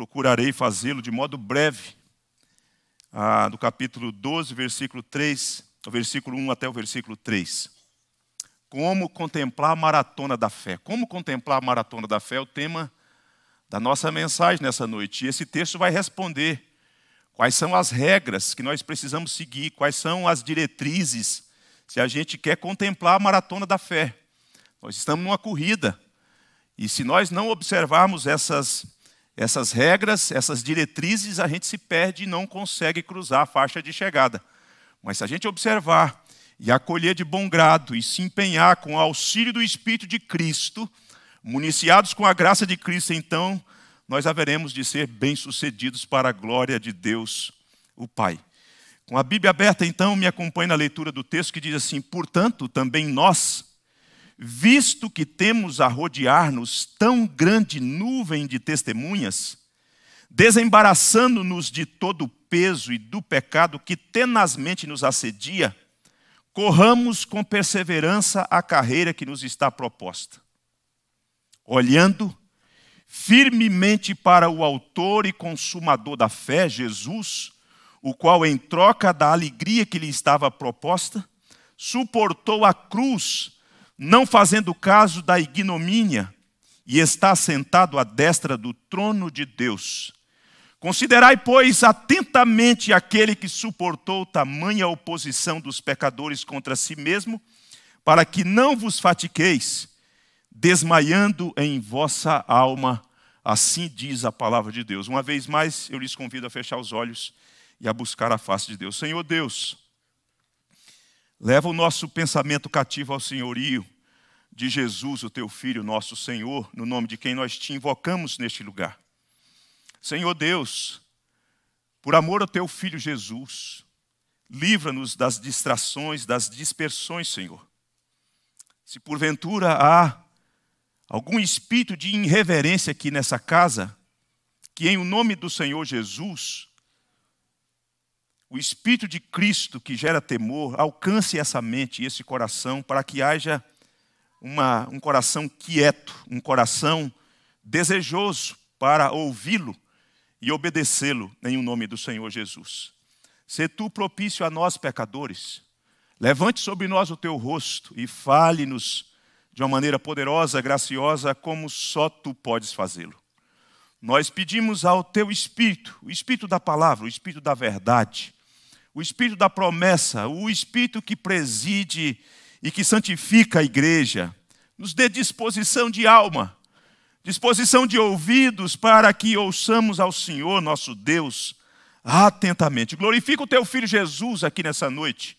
procurarei fazê-lo de modo breve, ah, do capítulo 12, versículo 3, do versículo 1 até o versículo 3. Como contemplar a maratona da fé? Como contemplar a maratona da fé é o tema da nossa mensagem nessa noite. E esse texto vai responder quais são as regras que nós precisamos seguir, quais são as diretrizes, se a gente quer contemplar a maratona da fé. Nós estamos numa corrida. E se nós não observarmos essas essas regras, essas diretrizes, a gente se perde e não consegue cruzar a faixa de chegada. Mas se a gente observar e acolher de bom grado e se empenhar com o auxílio do Espírito de Cristo, municiados com a graça de Cristo, então nós haveremos de ser bem-sucedidos para a glória de Deus, o Pai. Com a Bíblia aberta, então, me acompanhe na leitura do texto que diz assim: Portanto, também nós, visto que temos a rodear-nos tão grande nuvem de testemunhas, desembaraçando-nos de todo o peso e do pecado que tenazmente nos assedia, corramos com perseverança a carreira que nos está proposta. Olhando firmemente para o Autor e Consumador da fé, Jesus, o qual, em troca da alegria que lhe estava proposta, suportou a cruz não fazendo caso da ignomínia, e está sentado à destra do trono de Deus. Considerai, pois, atentamente aquele que suportou tamanha oposição dos pecadores contra si mesmo, para que não vos fatiqueis, desmaiando em vossa alma. Assim diz a palavra de Deus. Uma vez mais, eu lhes convido a fechar os olhos e a buscar a face de Deus. Senhor Deus, Leva o nosso pensamento cativo ao senhorio de Jesus, o teu filho, nosso Senhor, no nome de quem nós te invocamos neste lugar. Senhor Deus, por amor ao teu filho Jesus, livra-nos das distrações, das dispersões, Senhor. Se porventura há algum espírito de irreverência aqui nessa casa, que em o nome do Senhor Jesus o Espírito de Cristo que gera temor alcance essa mente e esse coração para que haja uma, um coração quieto, um coração desejoso para ouvi-lo e obedecê-lo em o nome do Senhor Jesus. Se tu propício a nós, pecadores, levante sobre nós o teu rosto e fale-nos de uma maneira poderosa, graciosa, como só tu podes fazê-lo. Nós pedimos ao teu Espírito, o Espírito da palavra, o Espírito da verdade, o espírito da promessa, o espírito que preside e que santifica a igreja, nos dê disposição de alma, disposição de ouvidos para que ouçamos ao Senhor nosso Deus atentamente. Glorifica o teu filho Jesus aqui nessa noite.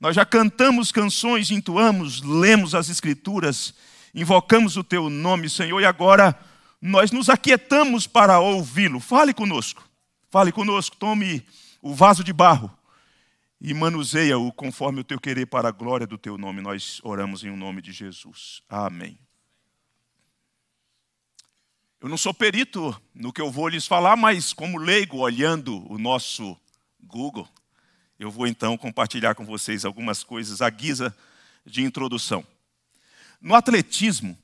Nós já cantamos canções, intuamos, lemos as escrituras, invocamos o teu nome, Senhor, e agora nós nos aquietamos para ouvi-lo. Fale conosco. Fale conosco, tome o vaso de barro e manuseia-o conforme o teu querer para a glória do teu nome. Nós oramos em o um nome de Jesus. Amém. Eu não sou perito no que eu vou lhes falar, mas como leigo olhando o nosso Google, eu vou então compartilhar com vocês algumas coisas à guisa de introdução. No atletismo,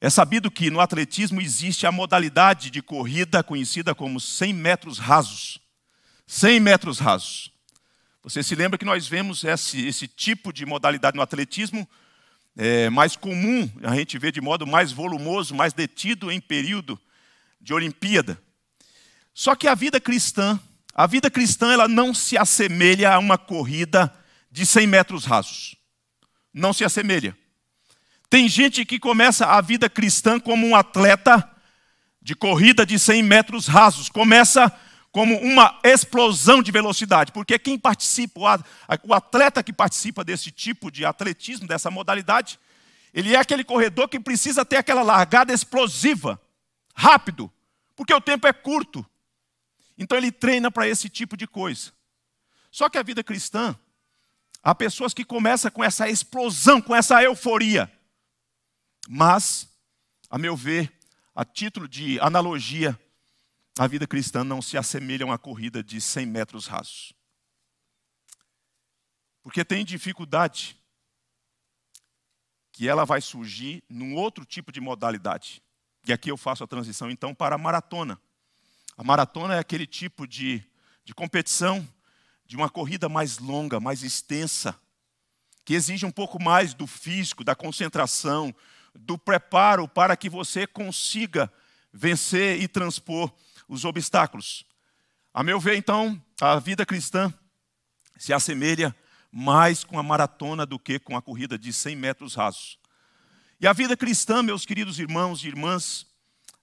é sabido que no atletismo existe a modalidade de corrida conhecida como 100 metros rasos 100 metros rasos. Você se lembra que nós vemos esse, esse tipo de modalidade no atletismo é, mais comum, a gente vê de modo mais volumoso, mais detido em período de Olimpíada. Só que a vida cristã, a vida cristã, ela não se assemelha a uma corrida de 100 metros rasos. Não se assemelha. Tem gente que começa a vida cristã como um atleta de corrida de 100 metros rasos. Começa como uma explosão de velocidade, porque quem participa, o atleta que participa desse tipo de atletismo, dessa modalidade, ele é aquele corredor que precisa ter aquela largada explosiva, rápido, porque o tempo é curto. Então ele treina para esse tipo de coisa. Só que a vida cristã, há pessoas que começam com essa explosão, com essa euforia. Mas, a meu ver, a título de analogia, a vida cristã não se assemelha a uma corrida de 100 metros rasos. Porque tem dificuldade que ela vai surgir num outro tipo de modalidade. E aqui eu faço a transição então para a maratona. A maratona é aquele tipo de, de competição, de uma corrida mais longa, mais extensa, que exige um pouco mais do físico, da concentração, do preparo para que você consiga vencer e transpor os obstáculos. A meu ver, então, a vida cristã se assemelha mais com a maratona do que com a corrida de 100 metros rasos. E a vida cristã, meus queridos irmãos e irmãs,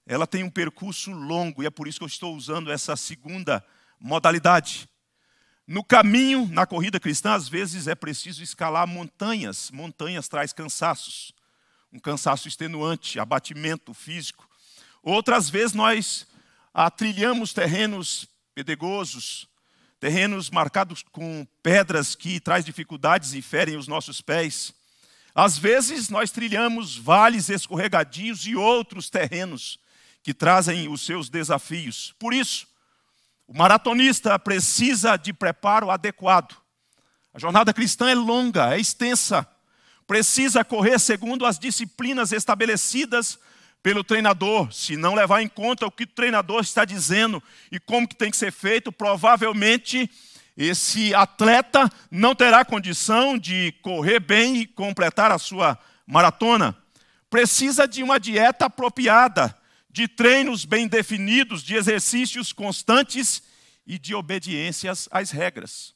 ela tem um percurso longo e é por isso que eu estou usando essa segunda modalidade. No caminho, na corrida cristã, às vezes é preciso escalar montanhas. Montanhas traz cansaços, um cansaço extenuante, abatimento físico. Outras vezes nós ah, trilhamos terrenos pedregosos, terrenos marcados com pedras que traz dificuldades e ferem os nossos pés. Às vezes nós trilhamos vales escorregadios e outros terrenos que trazem os seus desafios. Por isso, o maratonista precisa de preparo adequado. A jornada cristã é longa, é extensa. Precisa correr segundo as disciplinas estabelecidas pelo treinador, se não levar em conta o que o treinador está dizendo e como que tem que ser feito, provavelmente esse atleta não terá condição de correr bem e completar a sua maratona. Precisa de uma dieta apropriada, de treinos bem definidos, de exercícios constantes e de obediências às regras.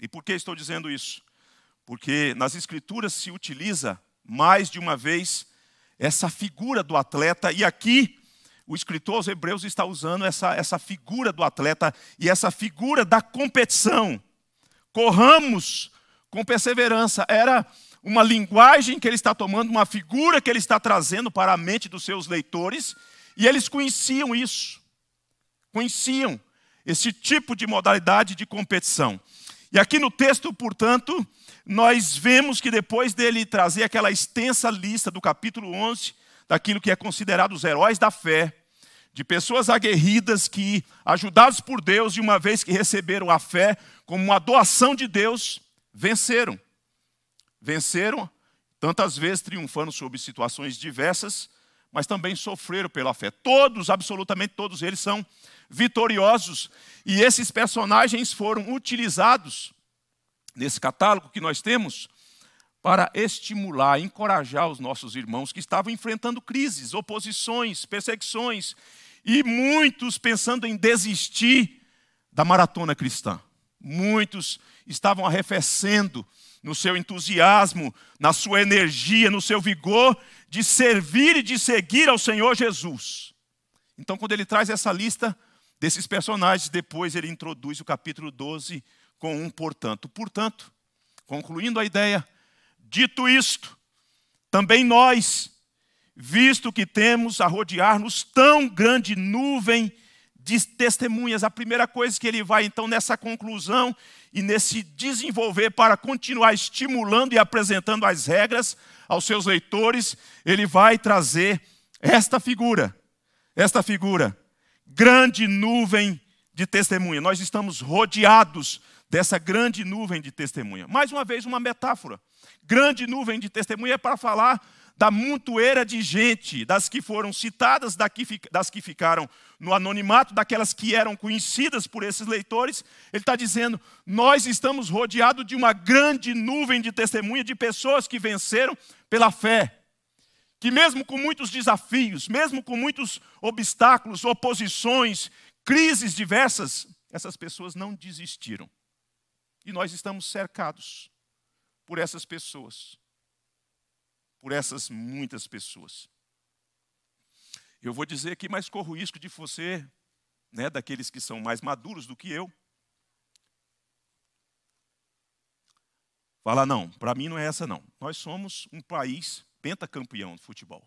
E por que estou dizendo isso? Porque nas Escrituras se utiliza mais de uma vez essa figura do atleta, e aqui o escritor aos Hebreus está usando essa, essa figura do atleta e essa figura da competição. Corramos com perseverança. Era uma linguagem que ele está tomando, uma figura que ele está trazendo para a mente dos seus leitores, e eles conheciam isso. Conheciam esse tipo de modalidade de competição. E aqui no texto, portanto, nós vemos que depois dele trazer aquela extensa lista do capítulo 11, daquilo que é considerado os heróis da fé, de pessoas aguerridas que, ajudados por Deus, e uma vez que receberam a fé como uma doação de Deus, venceram. Venceram, tantas vezes triunfando sobre situações diversas, mas também sofreram pela fé. Todos, absolutamente todos eles, são vitoriosos. E esses personagens foram utilizados nesse catálogo que nós temos para estimular, encorajar os nossos irmãos que estavam enfrentando crises, oposições, perseguições e muitos pensando em desistir da maratona cristã. Muitos estavam arrefecendo no seu entusiasmo, na sua energia, no seu vigor de servir e de seguir ao Senhor Jesus. Então, quando ele traz essa lista desses personagens, depois ele introduz o capítulo 12 com um portanto. Portanto, concluindo a ideia, dito isto, também nós, visto que temos a rodear-nos tão grande nuvem de testemunhas, a primeira coisa que ele vai, então, nessa conclusão e nesse desenvolver para continuar estimulando e apresentando as regras aos seus leitores, ele vai trazer esta figura, esta figura, grande nuvem de testemunha. Nós estamos rodeados dessa grande nuvem de testemunha. Mais uma vez, uma metáfora. Grande nuvem de testemunha é para falar da montoeira de gente, das que foram citadas, das que ficaram no anonimato, daquelas que eram conhecidas por esses leitores, ele está dizendo: nós estamos rodeados de uma grande nuvem de testemunha de pessoas que venceram pela fé. Que, mesmo com muitos desafios, mesmo com muitos obstáculos, oposições, crises diversas, essas pessoas não desistiram. E nós estamos cercados por essas pessoas por essas muitas pessoas. Eu vou dizer aqui, mas corro o risco de você, né, daqueles que são mais maduros do que eu, falar: não, para mim não é essa, não. Nós somos um país pentacampeão de futebol.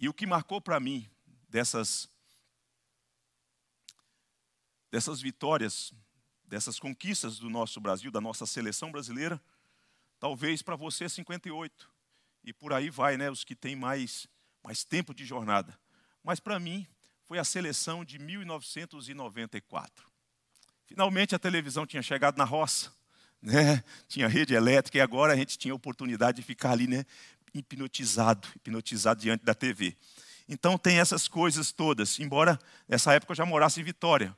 E o que marcou para mim dessas, dessas vitórias, dessas conquistas do nosso Brasil, da nossa seleção brasileira, talvez para você 58. E por aí vai, né, os que têm mais, mais tempo de jornada. Mas para mim foi a seleção de 1994. Finalmente a televisão tinha chegado na roça, né? tinha rede elétrica e agora a gente tinha a oportunidade de ficar ali né, hipnotizado, hipnotizado diante da TV. Então tem essas coisas todas, embora nessa época eu já morasse em Vitória,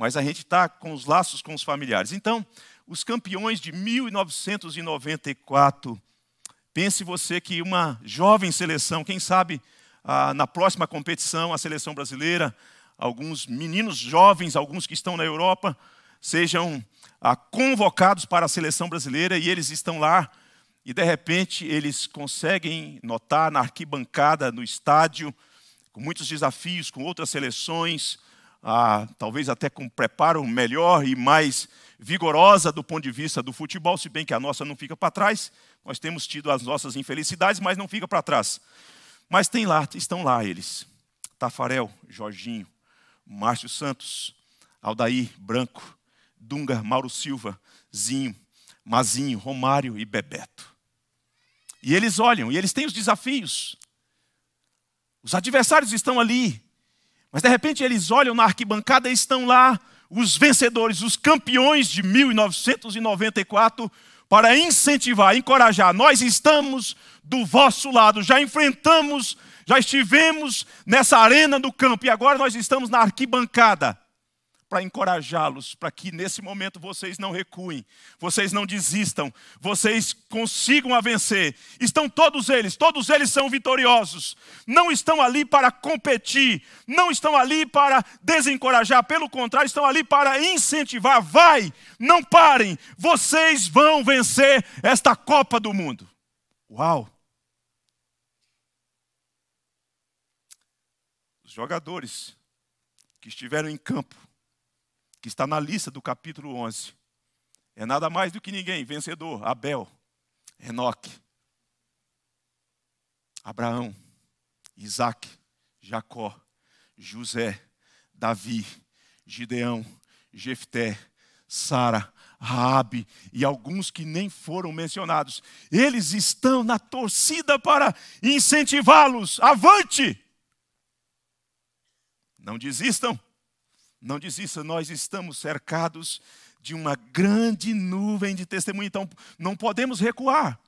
mas a gente está com os laços com os familiares. Então, os campeões de 1994, pense você que uma jovem seleção, quem sabe ah, na próxima competição, a seleção brasileira, alguns meninos jovens, alguns que estão na Europa, sejam ah, convocados para a seleção brasileira e eles estão lá e de repente eles conseguem notar na arquibancada, no estádio, com muitos desafios, com outras seleções, ah, talvez até com preparo melhor e mais vigorosa do ponto de vista do futebol, se bem que a nossa não fica para trás. Nós temos tido as nossas infelicidades, mas não fica para trás. Mas tem lá, estão lá eles. Tafarel, Jorginho, Márcio Santos, Aldair, Branco, Dunga, Mauro Silva, Zinho, Mazinho, Romário e Bebeto. E eles olham, e eles têm os desafios. Os adversários estão ali, mas de repente eles olham na arquibancada e estão lá os vencedores, os campeões de 1994, para incentivar, encorajar. Nós estamos do vosso lado, já enfrentamos, já estivemos nessa arena do campo e agora nós estamos na arquibancada para encorajá-los, para que nesse momento vocês não recuem, vocês não desistam, vocês consigam a vencer. Estão todos eles, todos eles são vitoriosos. Não estão ali para competir, não estão ali para desencorajar, pelo contrário, estão ali para incentivar. Vai, não parem, vocês vão vencer esta Copa do Mundo. Uau! Os jogadores que estiveram em campo que está na lista do capítulo 11. É nada mais do que ninguém, vencedor, Abel, Enoque, Abraão, Isaac, Jacó, José, Davi, Gideão, Jefté, Sara, Raabe e alguns que nem foram mencionados. Eles estão na torcida para incentivá-los. Avante! Não desistam. Não desista, nós estamos cercados de uma grande nuvem de testemunho, então não podemos recuar.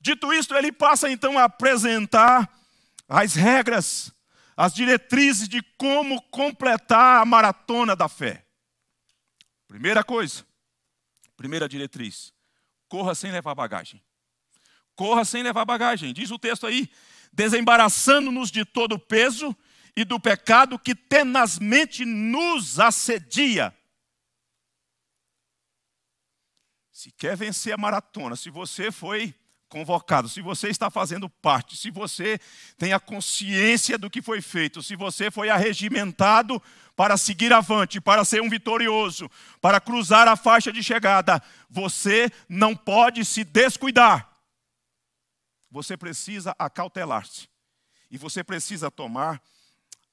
Dito isto, ele passa então a apresentar as regras, as diretrizes de como completar a maratona da fé. Primeira coisa, primeira diretriz: corra sem levar bagagem. Corra sem levar bagagem, diz o texto aí, desembaraçando-nos de todo o peso e do pecado que tenazmente nos assedia. Se quer vencer a maratona, se você foi convocado, se você está fazendo parte, se você tem a consciência do que foi feito, se você foi arregimentado para seguir avante, para ser um vitorioso, para cruzar a faixa de chegada, você não pode se descuidar. Você precisa acautelar-se e você precisa tomar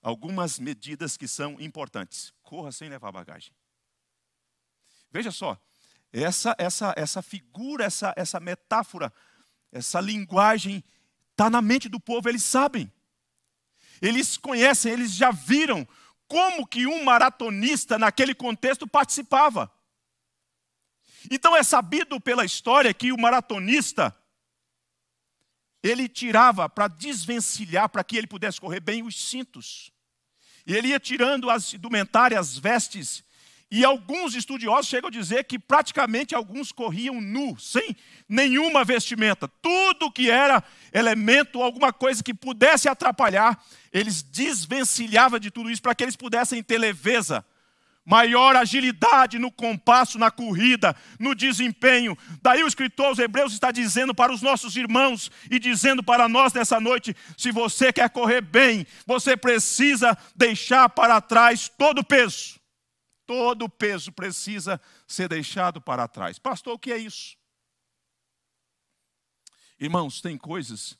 algumas medidas que são importantes. Corra sem levar bagagem. Veja só, essa essa essa figura, essa essa metáfora, essa linguagem está na mente do povo, eles sabem. Eles conhecem, eles já viram como que um maratonista naquele contexto participava. Então é sabido pela história que o maratonista ele tirava para desvencilhar, para que ele pudesse correr bem, os cintos. E ele ia tirando as indumentárias, as vestes, e alguns estudiosos chegam a dizer que praticamente alguns corriam nu, sem nenhuma vestimenta. Tudo que era elemento, alguma coisa que pudesse atrapalhar, eles desvencilhavam de tudo isso para que eles pudessem ter leveza maior agilidade no compasso, na corrida, no desempenho. Daí o escritor aos Hebreus está dizendo para os nossos irmãos e dizendo para nós nessa noite: se você quer correr bem, você precisa deixar para trás todo o peso. Todo o peso precisa ser deixado para trás. Pastor, o que é isso? Irmãos, tem coisas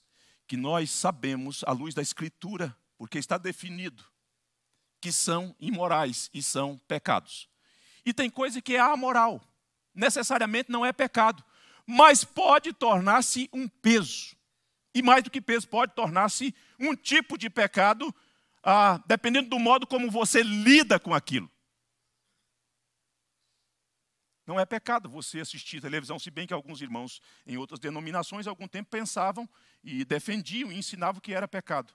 que nós sabemos à luz da Escritura, porque está definido que são imorais e são pecados. E tem coisa que é amoral, necessariamente não é pecado, mas pode tornar-se um peso. E mais do que peso, pode tornar-se um tipo de pecado, ah, dependendo do modo como você lida com aquilo. Não é pecado você assistir televisão, se bem que alguns irmãos em outras denominações, algum tempo, pensavam e defendiam e ensinavam que era pecado.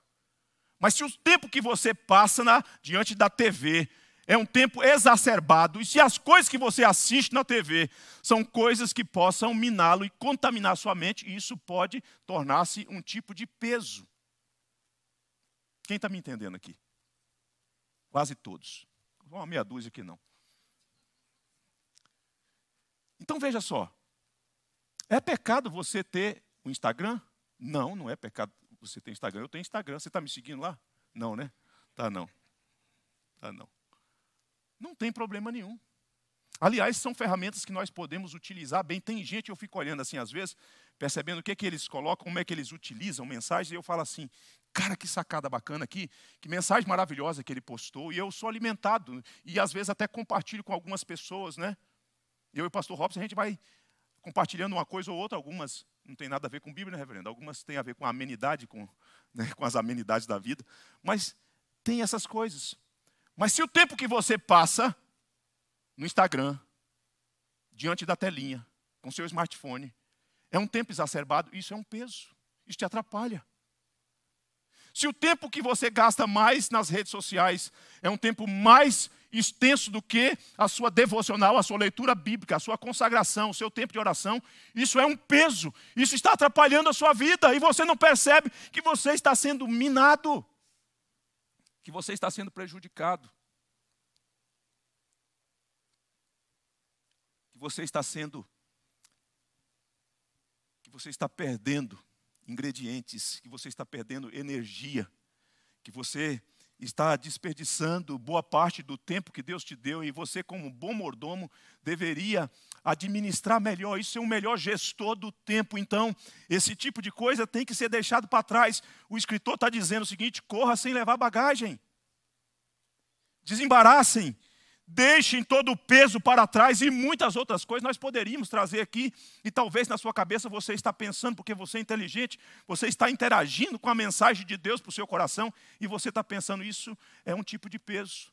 Mas se o tempo que você passa na, diante da TV é um tempo exacerbado, e se as coisas que você assiste na TV são coisas que possam miná-lo e contaminar sua mente, isso pode tornar-se um tipo de peso. Quem está me entendendo aqui? Quase todos. Uma meia dúzia que não. Então veja só. É pecado você ter o Instagram? Não, não é pecado. Você tem Instagram? Eu tenho Instagram. Você está me seguindo lá? Não, né? Tá não. Tá não. Não tem problema nenhum. Aliás, são ferramentas que nós podemos utilizar bem. Tem gente, eu fico olhando assim às vezes, percebendo o que é que eles colocam, como é que eles utilizam mensagens, e eu falo assim, cara, que sacada bacana aqui, que mensagem maravilhosa que ele postou, e eu sou alimentado, e às vezes até compartilho com algumas pessoas, né? Eu e o pastor Robson, a gente vai compartilhando uma coisa ou outra, algumas não tem nada a ver com Bíblia, né, reverendo? Algumas têm a ver com a amenidade, com, né, com as amenidades da vida. Mas tem essas coisas. Mas se o tempo que você passa no Instagram, diante da telinha, com seu smartphone, é um tempo exacerbado, isso é um peso. Isso te atrapalha. Se o tempo que você gasta mais nas redes sociais é um tempo mais extenso do que a sua devocional, a sua leitura bíblica, a sua consagração, o seu tempo de oração. Isso é um peso, isso está atrapalhando a sua vida e você não percebe que você está sendo minado, que você está sendo prejudicado, que você está sendo, que você está perdendo ingredientes, que você está perdendo energia, que você está desperdiçando boa parte do tempo que Deus te deu e você, como bom mordomo, deveria administrar melhor. Isso é um melhor gestor do tempo. Então, esse tipo de coisa tem que ser deixado para trás. O escritor está dizendo o seguinte: corra sem levar bagagem. desembaracem Deixem todo o peso para trás e muitas outras coisas nós poderíamos trazer aqui, e talvez na sua cabeça você está pensando, porque você é inteligente, você está interagindo com a mensagem de Deus para o seu coração, e você está pensando, isso é um tipo de peso.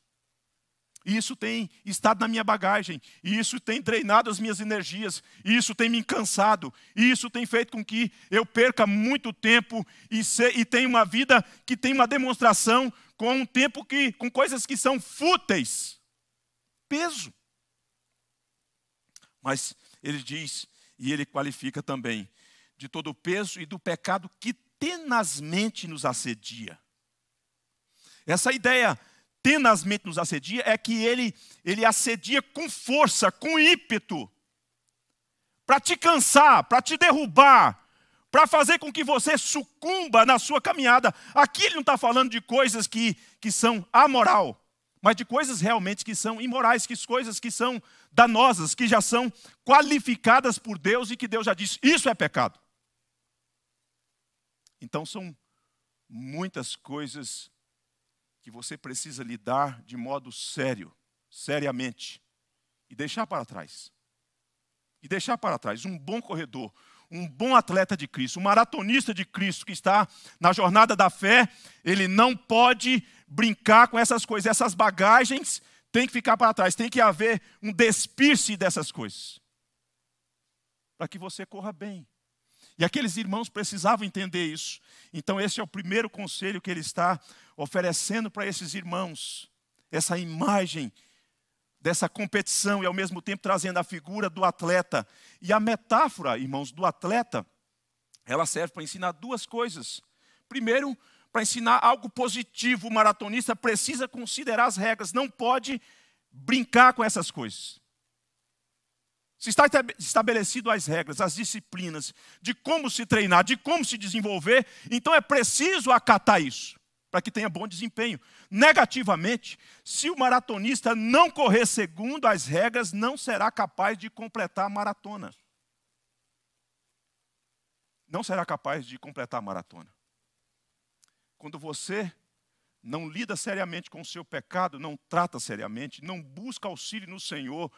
isso tem estado na minha bagagem, e isso tem treinado as minhas energias, isso tem me cansado, isso tem feito com que eu perca muito tempo e, e tenha uma vida que tem uma demonstração com um tempo que, com coisas que são fúteis peso. Mas ele diz, e ele qualifica também, de todo o peso e do pecado que tenazmente nos assedia. Essa ideia tenazmente nos assedia é que ele, ele assedia com força, com ímpeto, para te cansar, para te derrubar, para fazer com que você sucumba na sua caminhada. Aqui ele não está falando de coisas que, que são amoral mas de coisas realmente que são imorais, que coisas que são danosas, que já são qualificadas por Deus e que Deus já disse, isso é pecado. Então são muitas coisas que você precisa lidar de modo sério, seriamente, e deixar para trás. E deixar para trás um bom corredor, um bom atleta de Cristo, um maratonista de Cristo que está na jornada da fé, ele não pode brincar com essas coisas, essas bagagens tem que ficar para trás, tem que haver um despir-se dessas coisas. Para que você corra bem. E aqueles irmãos precisavam entender isso. Então, esse é o primeiro conselho que ele está oferecendo para esses irmãos. Essa imagem dessa competição e ao mesmo tempo trazendo a figura do atleta. E a metáfora, irmãos, do atleta, ela serve para ensinar duas coisas. Primeiro, para ensinar algo positivo, o maratonista precisa considerar as regras, não pode brincar com essas coisas. Se está estabelecido as regras, as disciplinas de como se treinar, de como se desenvolver, então é preciso acatar isso para que tenha bom desempenho. Negativamente, se o maratonista não correr segundo as regras, não será capaz de completar a maratona. Não será capaz de completar a maratona. Quando você não lida seriamente com o seu pecado, não trata seriamente, não busca auxílio no Senhor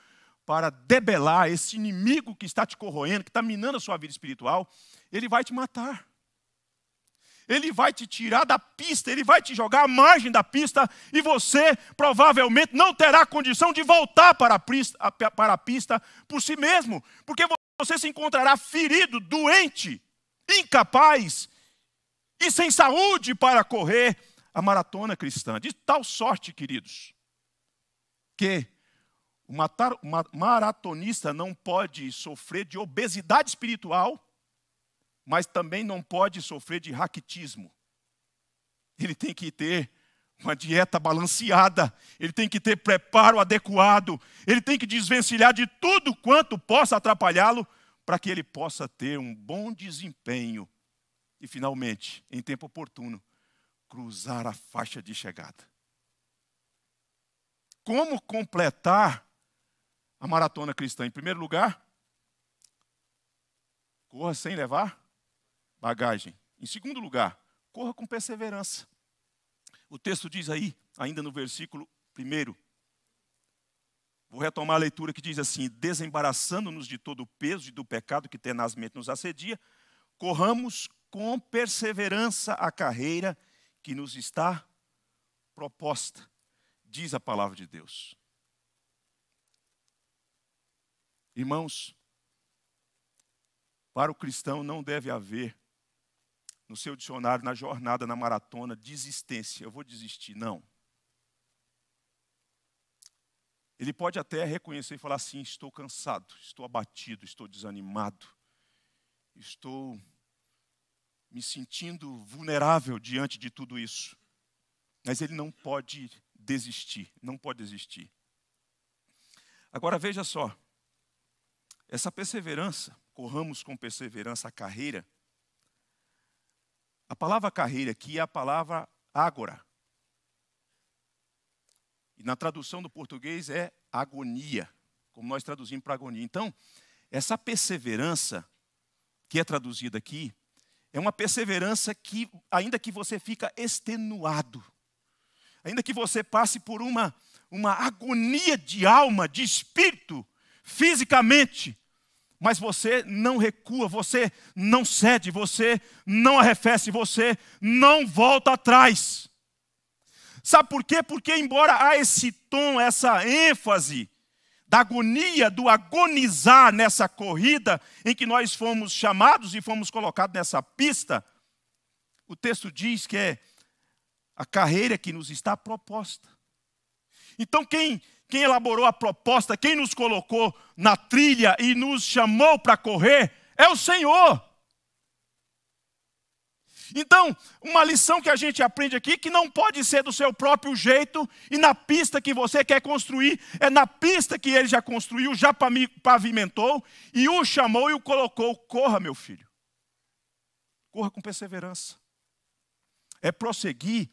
para debelar esse inimigo que está te corroendo, que está minando a sua vida espiritual, ele vai te matar ele vai te tirar da pista, ele vai te jogar à margem da pista e você provavelmente não terá condição de voltar para a pista, para a pista por si mesmo, porque você se encontrará ferido, doente, incapaz e sem saúde para correr a maratona cristã. De tal sorte, queridos, que o maratonista não pode sofrer de obesidade espiritual mas também não pode sofrer de raquitismo. Ele tem que ter uma dieta balanceada, ele tem que ter preparo adequado, ele tem que desvencilhar de tudo quanto possa atrapalhá-lo para que ele possa ter um bom desempenho e, finalmente, em tempo oportuno, cruzar a faixa de chegada. Como completar a maratona cristã? Em primeiro lugar, corra sem levar bagagem. Em segundo lugar, corra com perseverança. O texto diz aí, ainda no versículo 1, vou retomar a leitura que diz assim: Desembaraçando-nos de todo o peso e do pecado que tenazmente nos assedia, corramos com perseverança a carreira que nos está proposta, diz a palavra de Deus. Irmãos, para o cristão não deve haver no seu dicionário, na jornada, na maratona, desistência. Eu vou desistir. Não. Ele pode até reconhecer e falar assim: estou cansado, estou abatido, estou desanimado, estou me sentindo vulnerável diante de tudo isso. Mas ele não pode desistir, não pode desistir. Agora veja só, essa perseverança, corramos com perseverança a carreira, a palavra carreira aqui é a palavra agora, E na tradução do português é agonia, como nós traduzimos para agonia. Então, essa perseverança que é traduzida aqui é uma perseverança que, ainda que você fica extenuado, ainda que você passe por uma, uma agonia de alma, de espírito, fisicamente, mas você não recua, você não cede, você não arrefece, você não volta atrás. Sabe por quê? Porque, embora há esse tom, essa ênfase da agonia, do agonizar nessa corrida em que nós fomos chamados e fomos colocados nessa pista, o texto diz que é a carreira que nos está proposta. Então, quem quem elaborou a proposta, quem nos colocou na trilha e nos chamou para correr é o Senhor. Então, uma lição que a gente aprende aqui que não pode ser do seu próprio jeito e na pista que você quer construir, é na pista que ele já construiu, já pavimentou e o chamou e o colocou. Corra, meu filho. Corra com perseverança. É prosseguir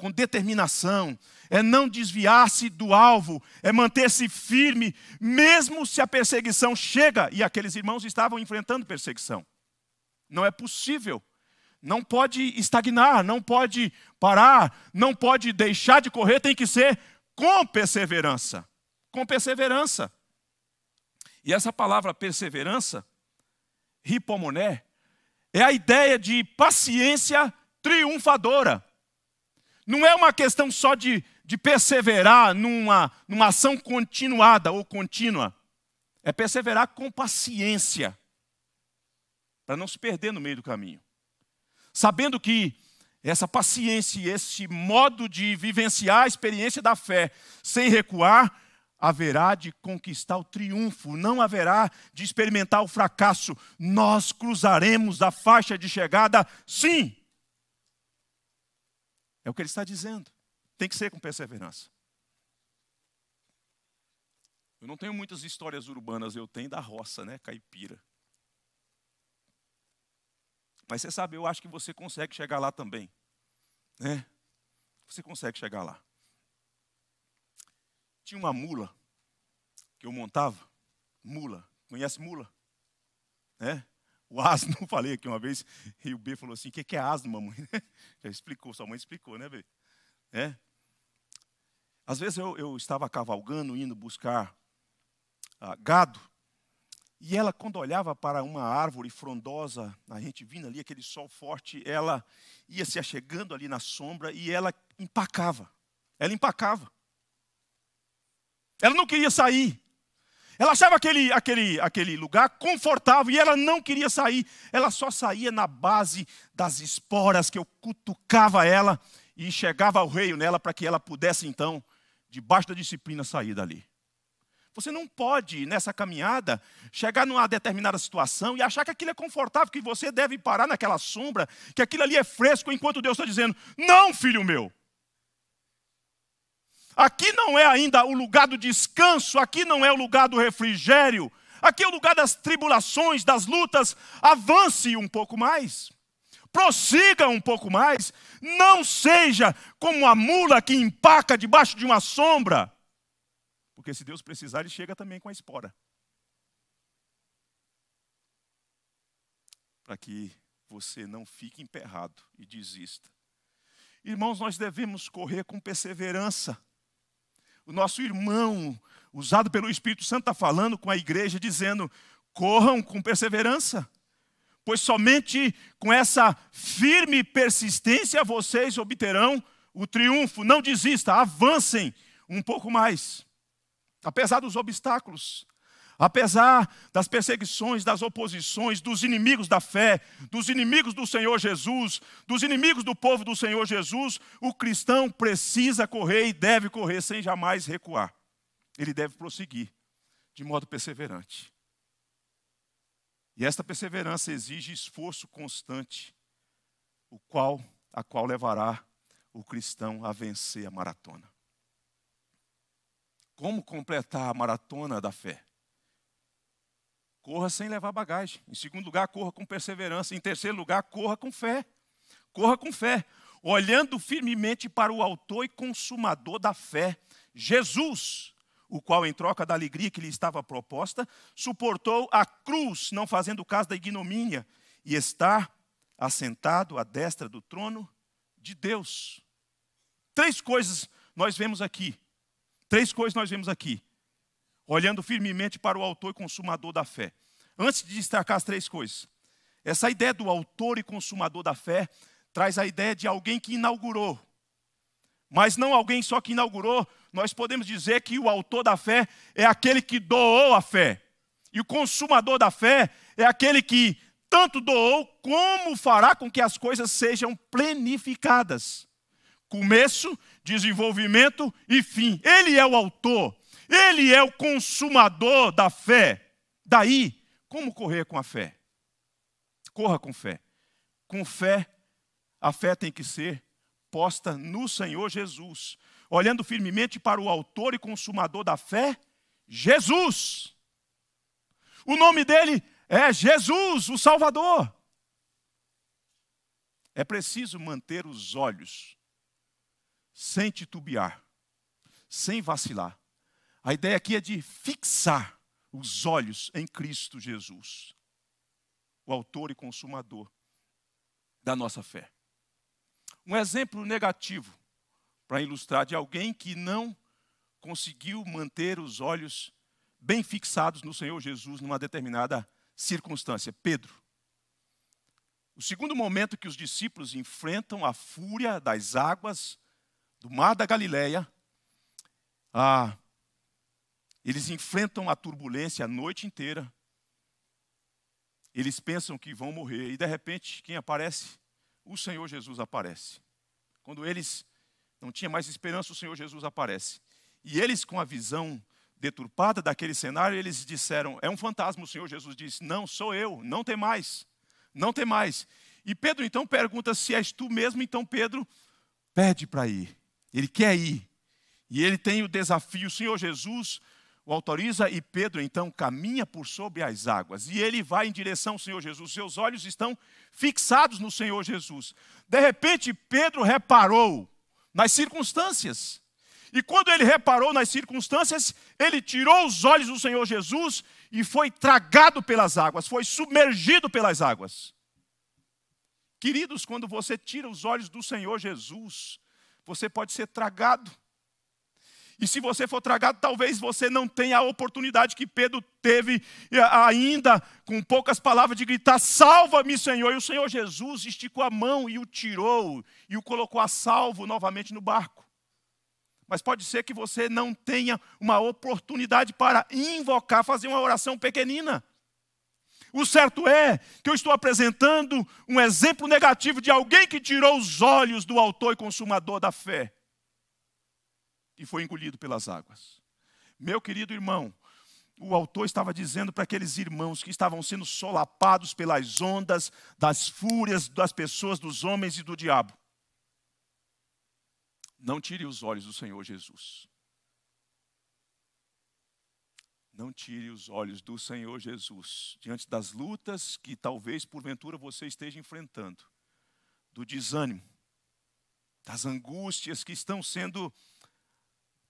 com determinação, é não desviar-se do alvo, é manter-se firme, mesmo se a perseguição chega, e aqueles irmãos estavam enfrentando perseguição. Não é possível, não pode estagnar, não pode parar, não pode deixar de correr, tem que ser com perseverança. Com perseverança. E essa palavra perseverança, ripomoné, é a ideia de paciência triunfadora. Não é uma questão só de, de perseverar numa, numa ação continuada ou contínua. É perseverar com paciência, para não se perder no meio do caminho. Sabendo que essa paciência e esse modo de vivenciar a experiência da fé sem recuar, haverá de conquistar o triunfo, não haverá de experimentar o fracasso. Nós cruzaremos a faixa de chegada, sim. É o que ele está dizendo. Tem que ser com perseverança. Eu não tenho muitas histórias urbanas, eu tenho da roça, né, caipira. Mas você sabe, eu acho que você consegue chegar lá também. Né? Você consegue chegar lá. Tinha uma mula que eu montava. Mula. Conhece mula? Né? O asno, falei aqui uma vez, e o B falou assim: o que, que é asno, mamãe? Já explicou, sua mãe explicou, né, B? É. Às vezes eu, eu estava cavalgando, indo buscar ah, gado, e ela, quando olhava para uma árvore frondosa, a gente vindo ali, aquele sol forte, ela ia se achegando ali na sombra e ela empacava. Ela empacava. Ela não queria sair. Ela achava aquele, aquele, aquele lugar confortável e ela não queria sair. Ela só saía na base das esporas que eu cutucava ela e chegava ao reio nela para que ela pudesse, então, debaixo da disciplina, sair dali. Você não pode, nessa caminhada, chegar numa determinada situação e achar que aquilo é confortável, que você deve parar naquela sombra, que aquilo ali é fresco, enquanto Deus está dizendo: Não, filho meu, Aqui não é ainda o lugar do descanso, aqui não é o lugar do refrigério, aqui é o lugar das tribulações, das lutas. Avance um pouco mais, prossiga um pouco mais, não seja como a mula que empaca debaixo de uma sombra, porque se Deus precisar, ele chega também com a espora. Para que você não fique emperrado e desista. Irmãos, nós devemos correr com perseverança o nosso irmão, usado pelo Espírito Santo, está falando com a igreja, dizendo: corram com perseverança, pois somente com essa firme persistência vocês obterão o triunfo. Não desista, avancem um pouco mais, apesar dos obstáculos, Apesar das perseguições, das oposições, dos inimigos da fé, dos inimigos do Senhor Jesus, dos inimigos do povo do Senhor Jesus, o cristão precisa correr e deve correr sem jamais recuar. Ele deve prosseguir de modo perseverante. E esta perseverança exige esforço constante, o qual a qual levará o cristão a vencer a maratona. Como completar a maratona da fé? Corra sem levar bagagem. Em segundo lugar, corra com perseverança. Em terceiro lugar, corra com fé. Corra com fé, olhando firmemente para o autor e consumador da fé, Jesus, o qual, em troca da alegria que lhe estava proposta, suportou a cruz, não fazendo caso da ignomínia, e está assentado à destra do trono de Deus. Três coisas nós vemos aqui. Três coisas nós vemos aqui olhando firmemente para o autor e consumador da fé. Antes de destacar as três coisas, essa ideia do autor e consumador da fé traz a ideia de alguém que inaugurou. Mas não alguém só que inaugurou, nós podemos dizer que o autor da fé é aquele que doou a fé. E o consumador da fé é aquele que tanto doou como fará com que as coisas sejam plenificadas. Começo, desenvolvimento e fim. Ele é o autor, ele é o consumador da fé. Daí, como correr com a fé? Corra com fé. Com fé, a fé tem que ser posta no Senhor Jesus, olhando firmemente para o Autor e Consumador da fé, Jesus. O nome dele é Jesus, o Salvador. É preciso manter os olhos sem titubear, sem vacilar, a ideia aqui é de fixar os olhos em Cristo Jesus, o autor e consumador da nossa fé. Um exemplo negativo para ilustrar de alguém que não conseguiu manter os olhos bem fixados no Senhor Jesus numa determinada circunstância, Pedro. O segundo momento que os discípulos enfrentam a fúria das águas do mar da Galileia, a eles enfrentam a turbulência a noite inteira. Eles pensam que vão morrer e de repente quem aparece? O Senhor Jesus aparece. Quando eles não tinham mais esperança, o Senhor Jesus aparece. E eles com a visão deturpada daquele cenário, eles disseram: "É um fantasma". O Senhor Jesus disse: "Não, sou eu, não tem mais. Não tem mais". E Pedro então pergunta: "Se és tu mesmo?". Então Pedro pede para ir. Ele quer ir. E ele tem o desafio: O "Senhor Jesus, o autoriza e Pedro então caminha por sobre as águas e ele vai em direção ao Senhor Jesus. Seus olhos estão fixados no Senhor Jesus. De repente, Pedro reparou nas circunstâncias. E quando ele reparou nas circunstâncias, ele tirou os olhos do Senhor Jesus e foi tragado pelas águas, foi submergido pelas águas. Queridos, quando você tira os olhos do Senhor Jesus, você pode ser tragado e se você for tragado, talvez você não tenha a oportunidade que Pedro teve ainda, com poucas palavras, de gritar: Salva-me, Senhor! E o Senhor Jesus esticou a mão e o tirou e o colocou a salvo novamente no barco. Mas pode ser que você não tenha uma oportunidade para invocar, fazer uma oração pequenina. O certo é que eu estou apresentando um exemplo negativo de alguém que tirou os olhos do autor e consumador da fé e foi engolido pelas águas. Meu querido irmão, o autor estava dizendo para aqueles irmãos que estavam sendo solapados pelas ondas das fúrias das pessoas, dos homens e do diabo. Não tire os olhos do Senhor Jesus. Não tire os olhos do Senhor Jesus diante das lutas que talvez porventura você esteja enfrentando, do desânimo, das angústias que estão sendo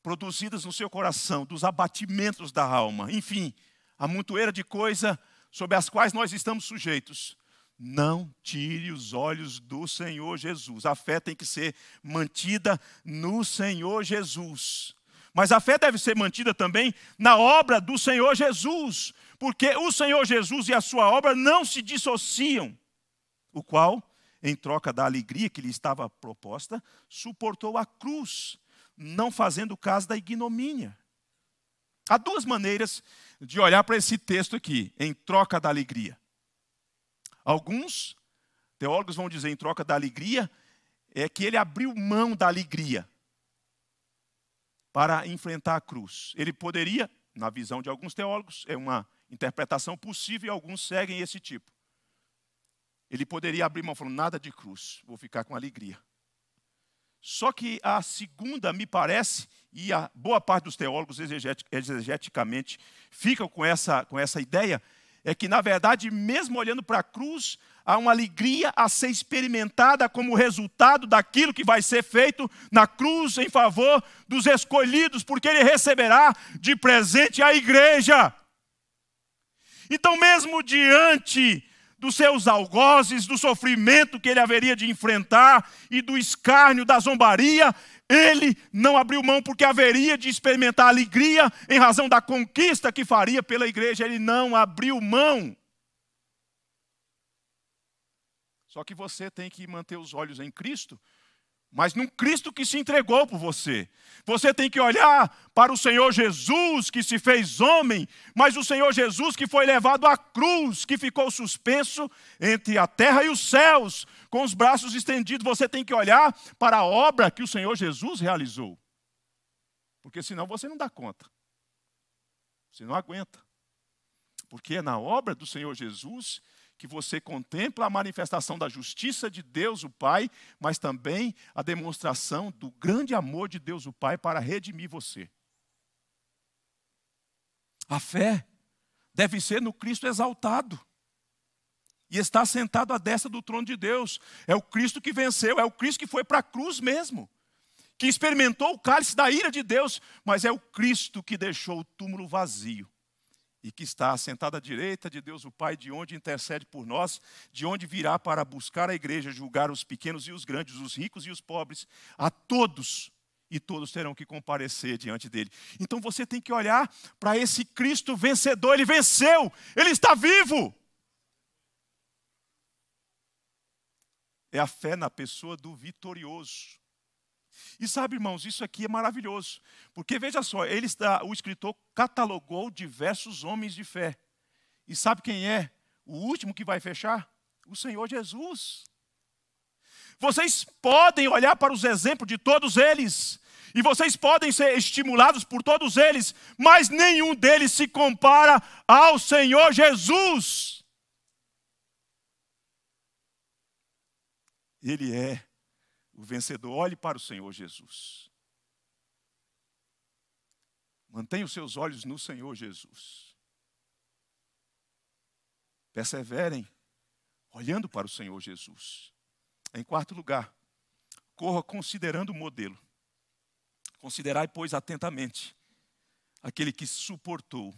produzidas no seu coração, dos abatimentos da alma, enfim, a montoeira de coisa sobre as quais nós estamos sujeitos. Não tire os olhos do Senhor Jesus. A fé tem que ser mantida no Senhor Jesus. Mas a fé deve ser mantida também na obra do Senhor Jesus, porque o Senhor Jesus e a sua obra não se dissociam, o qual, em troca da alegria que lhe estava proposta, suportou a cruz, não fazendo caso da ignomínia. Há duas maneiras de olhar para esse texto aqui, em troca da alegria. Alguns teólogos vão dizer em troca da alegria é que ele abriu mão da alegria para enfrentar a cruz. Ele poderia, na visão de alguns teólogos, é uma interpretação possível e alguns seguem esse tipo. Ele poderia abrir mão falando nada de cruz, vou ficar com alegria. Só que a segunda, me parece, e a boa parte dos teólogos exegeticamente ficam com essa, com essa ideia, é que, na verdade, mesmo olhando para a cruz, há uma alegria a ser experimentada como resultado daquilo que vai ser feito na cruz em favor dos escolhidos, porque ele receberá de presente a igreja. Então, mesmo diante dos seus algozes, do sofrimento que ele haveria de enfrentar e do escárnio, da zombaria, ele não abriu mão porque haveria de experimentar alegria em razão da conquista que faria pela igreja. Ele não abriu mão. Só que você tem que manter os olhos em Cristo mas num Cristo que se entregou por você. Você tem que olhar para o Senhor Jesus que se fez homem, mas o Senhor Jesus que foi levado à cruz, que ficou suspenso entre a terra e os céus, com os braços estendidos. Você tem que olhar para a obra que o Senhor Jesus realizou. Porque senão você não dá conta. Você não aguenta. Porque é na obra do Senhor Jesus que você contempla a manifestação da justiça de Deus o Pai, mas também a demonstração do grande amor de Deus o Pai para redimir você. A fé deve ser no Cristo exaltado e está sentado à destra do trono de Deus. É o Cristo que venceu, é o Cristo que foi para a cruz mesmo, que experimentou o cálice da ira de Deus, mas é o Cristo que deixou o túmulo vazio e que está assentada à direita de Deus o Pai, de onde intercede por nós, de onde virá para buscar a igreja, julgar os pequenos e os grandes, os ricos e os pobres, a todos, e todos terão que comparecer diante dele. Então você tem que olhar para esse Cristo vencedor, ele venceu, ele está vivo. É a fé na pessoa do vitorioso. E sabe, irmãos, isso aqui é maravilhoso, porque veja só, ele está, o escritor catalogou diversos homens de fé. E sabe quem é o último que vai fechar? O Senhor Jesus. Vocês podem olhar para os exemplos de todos eles, e vocês podem ser estimulados por todos eles, mas nenhum deles se compara ao Senhor Jesus. Ele é o vencedor. Olhe para o Senhor Jesus. Mantenha os seus olhos no Senhor Jesus. Perseverem olhando para o Senhor Jesus. Em quarto lugar, corra considerando o modelo. Considerai, pois, atentamente aquele que suportou.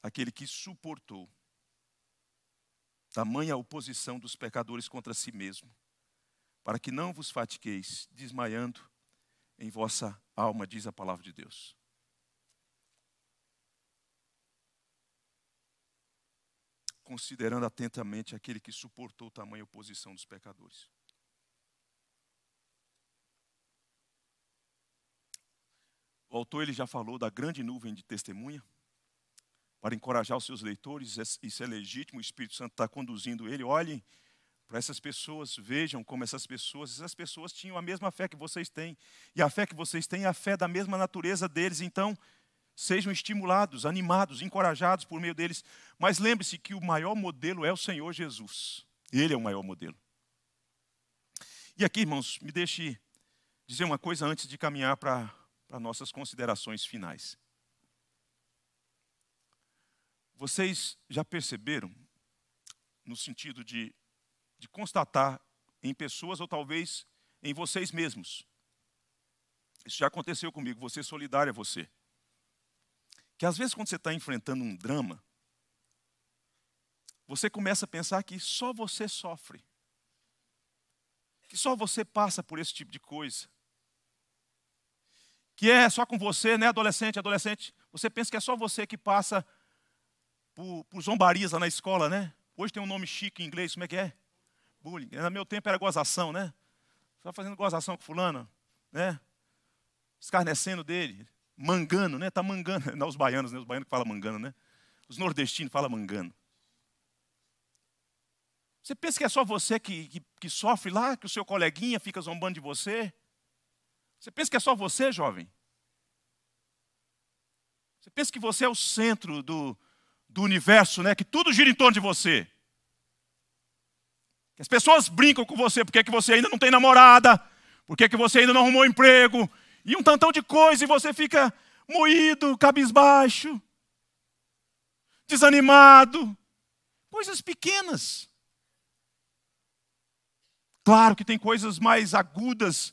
Aquele que suportou tamanha oposição dos pecadores contra si mesmo, para que não vos fatiqueis, desmaiando em vossa alma, diz a palavra de Deus. Considerando atentamente aquele que suportou tamanha oposição dos pecadores. O autor ele já falou da grande nuvem de testemunha para encorajar os seus leitores, isso é legítimo, o Espírito Santo está conduzindo ele. Olhem para essas pessoas, vejam como essas pessoas, essas pessoas tinham a mesma fé que vocês têm, e a fé que vocês têm é a fé da mesma natureza deles, então sejam estimulados, animados, encorajados por meio deles, mas lembre-se que o maior modelo é o Senhor Jesus. Ele é o maior modelo. E aqui, irmãos, me deixe dizer uma coisa antes de caminhar para nossas considerações finais. Vocês já perceberam, no sentido de de constatar em pessoas ou talvez em vocês mesmos. Isso já aconteceu comigo, você solidário a você. Que às vezes, quando você está enfrentando um drama, você começa a pensar que só você sofre, que só você passa por esse tipo de coisa, que é só com você, né, adolescente, adolescente? Você pensa que é só você que passa por, por zombarias lá na escola, né? Hoje tem um nome chique em inglês, como é que é? Bullying. No meu tempo era gozação, né? Estava fazendo gozação com fulano, né? Escarnecendo dele. mangando né? Tá mangando. Não, os baianos, né? Os baianos que falam mangano, né? Os nordestinos falam mangano. Você pensa que é só você que, que, que sofre lá, que o seu coleguinha fica zombando de você? Você pensa que é só você, jovem? Você pensa que você é o centro do, do universo, né? Que tudo gira em torno de você. As pessoas brincam com você porque é que você ainda não tem namorada, porque é que você ainda não arrumou emprego, e um tantão de coisa, e você fica moído, cabisbaixo, desanimado. Coisas pequenas. Claro que tem coisas mais agudas,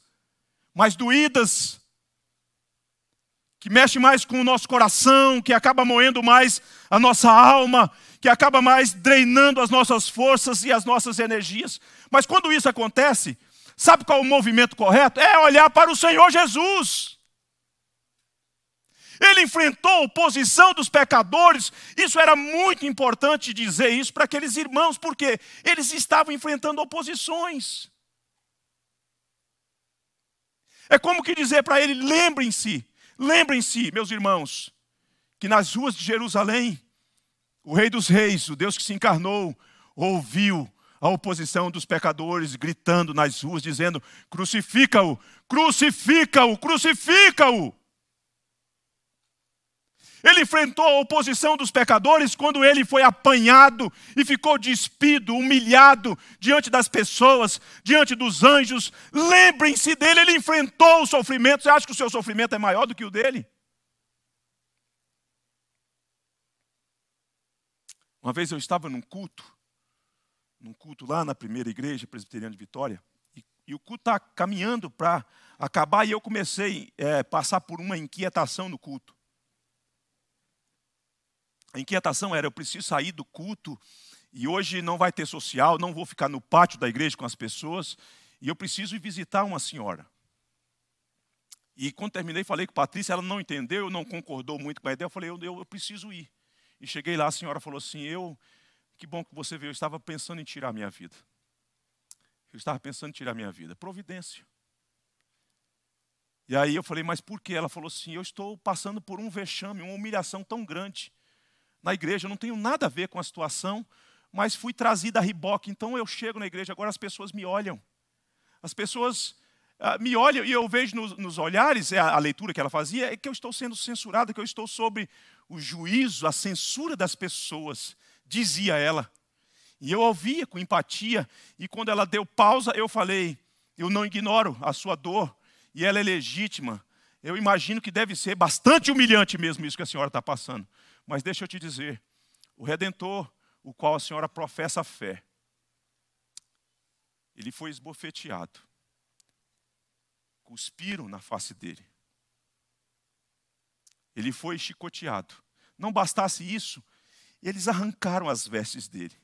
mais doídas, que mexe mais com o nosso coração, que acaba moendo mais a nossa alma, que acaba mais drenando as nossas forças e as nossas energias. Mas quando isso acontece, sabe qual é o movimento correto? É olhar para o Senhor Jesus. Ele enfrentou a oposição dos pecadores. Isso era muito importante dizer isso para aqueles irmãos, porque eles estavam enfrentando oposições. É como que dizer para ele: lembrem-se, lembrem-se, meus irmãos, que nas ruas de Jerusalém o Rei dos Reis, o Deus que se encarnou, ouviu a oposição dos pecadores gritando nas ruas, dizendo: crucifica-o, crucifica-o, crucifica-o. Ele enfrentou a oposição dos pecadores quando ele foi apanhado e ficou despido, humilhado diante das pessoas, diante dos anjos. Lembrem-se dele, ele enfrentou o sofrimento. Você acha que o seu sofrimento é maior do que o dele? Uma vez eu estava num culto, num culto lá na primeira igreja presbiteriana de Vitória, e, e o culto estava tá caminhando para acabar, e eu comecei a é, passar por uma inquietação no culto. A inquietação era: eu preciso sair do culto, e hoje não vai ter social, não vou ficar no pátio da igreja com as pessoas, e eu preciso ir visitar uma senhora. E quando terminei, falei com a Patrícia, ela não entendeu, não concordou muito com a ideia, eu falei: eu, eu preciso ir. E cheguei lá, a senhora falou assim: Eu, que bom que você veio, eu estava pensando em tirar minha vida. Eu estava pensando em tirar minha vida. Providência. E aí eu falei: Mas por que? Ela falou assim: Eu estou passando por um vexame, uma humilhação tão grande na igreja. Eu não tenho nada a ver com a situação, mas fui trazida a riboque. Então eu chego na igreja, agora as pessoas me olham. As pessoas ah, me olham e eu vejo nos, nos olhares, é a, a, leitura que ela fazia, é que eu estou sendo censurado, que eu estou sobre o juízo, a censura das pessoas, dizia ela. E eu ouvia com empatia, e quando ela deu pausa, eu falei: Eu não ignoro a sua dor, e ela é legítima. Eu imagino que deve ser bastante humilhante mesmo isso que a senhora está passando. Mas deixa eu te dizer: o Redentor, o qual a senhora professa fé, ele foi esbofeteado. Cuspiram na face dele ele foi chicoteado. Não bastasse isso, eles arrancaram as vestes dele.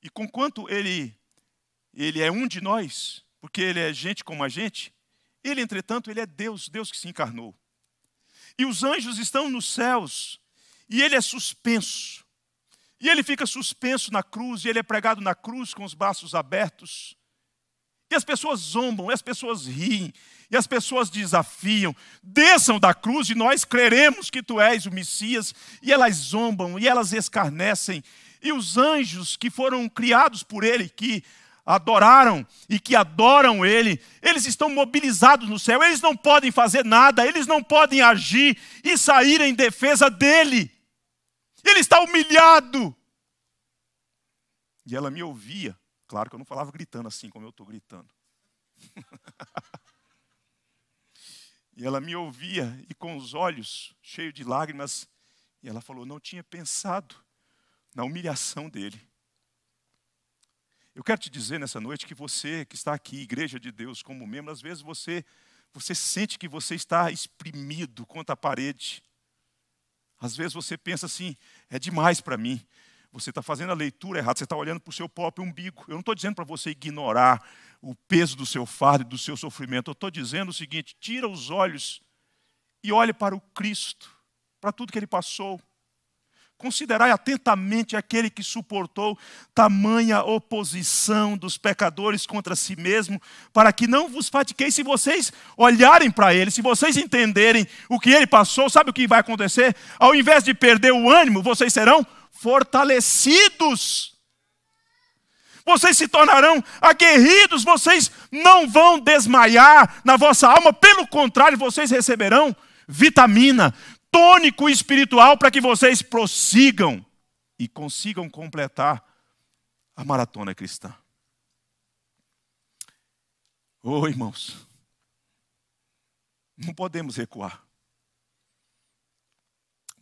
E conquanto ele ele é um de nós, porque ele é gente como a gente, ele entretanto ele é Deus, Deus que se encarnou. E os anjos estão nos céus, e ele é suspenso. E ele fica suspenso na cruz, e ele é pregado na cruz com os braços abertos. E as pessoas zombam, e as pessoas riem, e as pessoas desafiam. Desçam da cruz e nós creremos que tu és o Messias. E elas zombam, e elas escarnecem. E os anjos que foram criados por ele, que adoraram e que adoram ele, eles estão mobilizados no céu. Eles não podem fazer nada, eles não podem agir e sair em defesa dele. Ele está humilhado. E ela me ouvia Claro que eu não falava gritando assim como eu estou gritando. e ela me ouvia e com os olhos cheios de lágrimas, e ela falou: Não tinha pensado na humilhação dele. Eu quero te dizer nessa noite que você que está aqui, igreja de Deus, como membro, às vezes você, você sente que você está exprimido contra a parede. Às vezes você pensa assim: é demais para mim, você está fazendo a leitura errada, você está olhando para o seu próprio umbigo. Eu não estou dizendo para você ignorar o peso do seu fardo e do seu sofrimento. Eu estou dizendo o seguinte: tira os olhos e olhe para o Cristo, para tudo que ele passou. Considerai atentamente aquele que suportou tamanha oposição dos pecadores contra si mesmo, para que não vos fatiqueis. Se vocês olharem para ele, se vocês entenderem o que ele passou, sabe o que vai acontecer? Ao invés de perder o ânimo, vocês serão fortalecidos. Vocês se tornarão aguerridos, vocês não vão desmaiar na vossa alma, pelo contrário, vocês receberão vitamina, tônico espiritual para que vocês prossigam e consigam completar a maratona cristã. Oh, irmãos, não podemos recuar.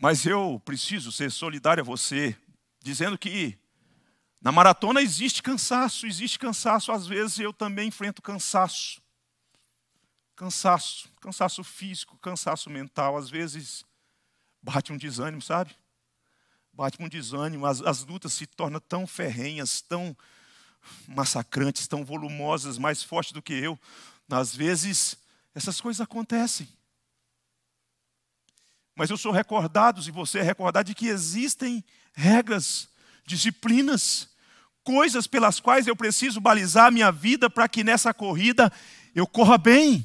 Mas eu preciso ser solidário a você, dizendo que na maratona existe cansaço, existe cansaço. Às vezes eu também enfrento cansaço. Cansaço, cansaço físico, cansaço mental. Às vezes bate um desânimo, sabe? Bate um desânimo. As, as lutas se tornam tão ferrenhas, tão massacrantes, tão volumosas, mais fortes do que eu. Às vezes essas coisas acontecem mas eu sou recordado, e você é recordado, de que existem regras, disciplinas, coisas pelas quais eu preciso balizar minha vida para que nessa corrida eu corra bem,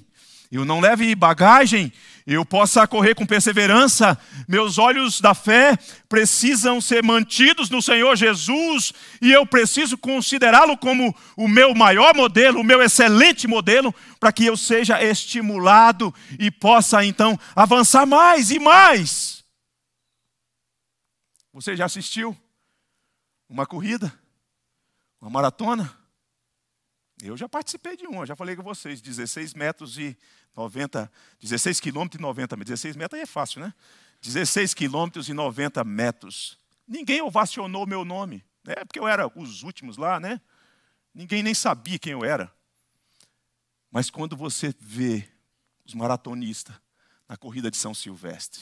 eu não leve bagagem, eu possa correr com perseverança. Meus olhos da fé precisam ser mantidos no Senhor Jesus e eu preciso considerá-lo como o meu maior modelo, o meu excelente modelo, para que eu seja estimulado e possa então avançar mais e mais. Você já assistiu uma corrida, uma maratona? Eu já participei de uma, já falei com vocês, 16 metros e 90, 16 quilômetros e 90 metros. 16 metros aí é fácil, né? 16 quilômetros e 90 metros. Ninguém ovacionou meu nome, né? porque eu era os últimos lá, né? Ninguém nem sabia quem eu era. Mas quando você vê os maratonistas na corrida de São Silvestre,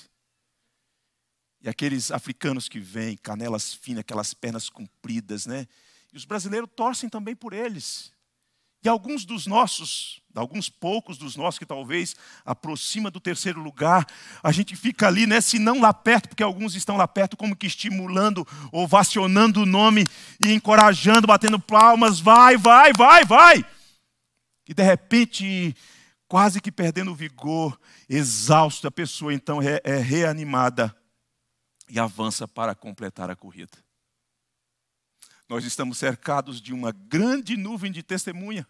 e aqueles africanos que vêm, canelas finas, aquelas pernas compridas, né? E os brasileiros torcem também por eles. E alguns dos nossos, alguns poucos dos nossos que talvez aproxima do terceiro lugar, a gente fica ali, né, se não lá perto, porque alguns estão lá perto, como que estimulando, ovacionando o nome e encorajando, batendo palmas, vai, vai, vai, vai. E de repente, quase que perdendo o vigor, exausto, a pessoa então é, é reanimada e avança para completar a corrida nós estamos cercados de uma grande nuvem de testemunha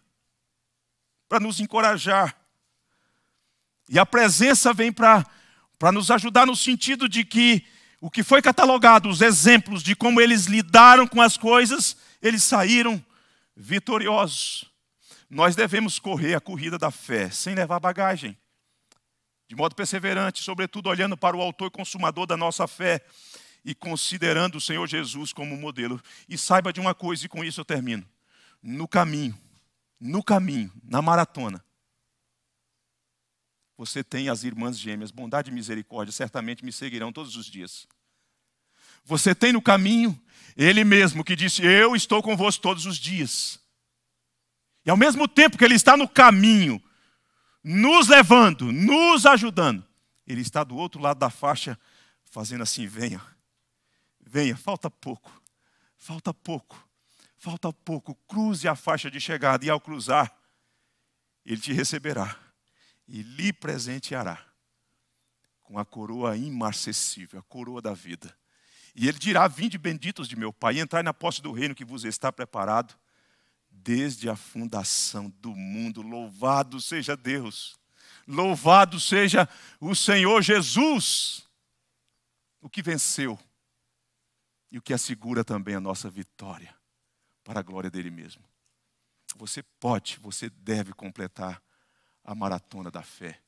para nos encorajar. E a presença vem para nos ajudar no sentido de que o que foi catalogado, os exemplos de como eles lidaram com as coisas, eles saíram vitoriosos. Nós devemos correr a corrida da fé sem levar bagagem, de modo perseverante, sobretudo olhando para o Autor e Consumador da nossa fé, e considerando o Senhor Jesus como modelo. E saiba de uma coisa, e com isso eu termino. No caminho, no caminho, na maratona, você tem as irmãs gêmeas, bondade e misericórdia, certamente me seguirão todos os dias. Você tem no caminho Ele mesmo que disse: Eu estou convosco todos os dias. E ao mesmo tempo que Ele está no caminho, nos levando, nos ajudando, Ele está do outro lado da faixa, fazendo assim: Venha, Venha, falta pouco, falta pouco, falta pouco. Cruze a faixa de chegada e ao cruzar, ele te receberá e lhe presenteará com a coroa imarcessível, a coroa da vida. E ele dirá: Vinde benditos de meu Pai, e entrai na posse do reino que vos está preparado desde a fundação do mundo. Louvado seja Deus, louvado seja o Senhor Jesus, o que venceu e o que assegura também a nossa vitória para a glória dele mesmo. Você pode, você deve completar a maratona da fé,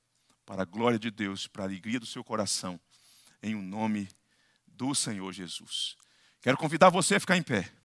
para a glória de Deus, para a alegria do seu coração, em o um nome do Senhor Jesus. Quero convidar você a ficar em pé.